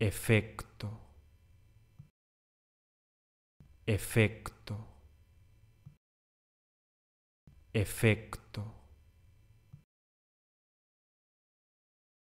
efecto, efecto, efecto.